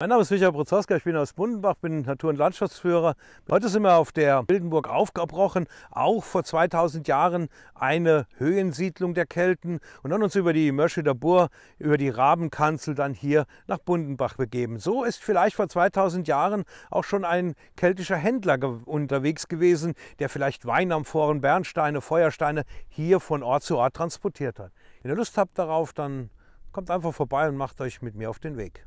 Mein Name ist Richard Brozowska, ich bin aus Bundenbach, bin Natur- und Landschaftsführer. Heute sind wir auf der Wildenburg aufgebrochen, auch vor 2000 Jahren eine Höhensiedlung der Kelten und dann uns über die Mörscheder Bur, über die Rabenkanzel dann hier nach Bundenbach begeben. So ist vielleicht vor 2000 Jahren auch schon ein keltischer Händler unterwegs gewesen, der vielleicht Weinamphoren, Bernsteine, Feuersteine hier von Ort zu Ort transportiert hat. Wenn ihr Lust habt darauf, dann kommt einfach vorbei und macht euch mit mir auf den Weg.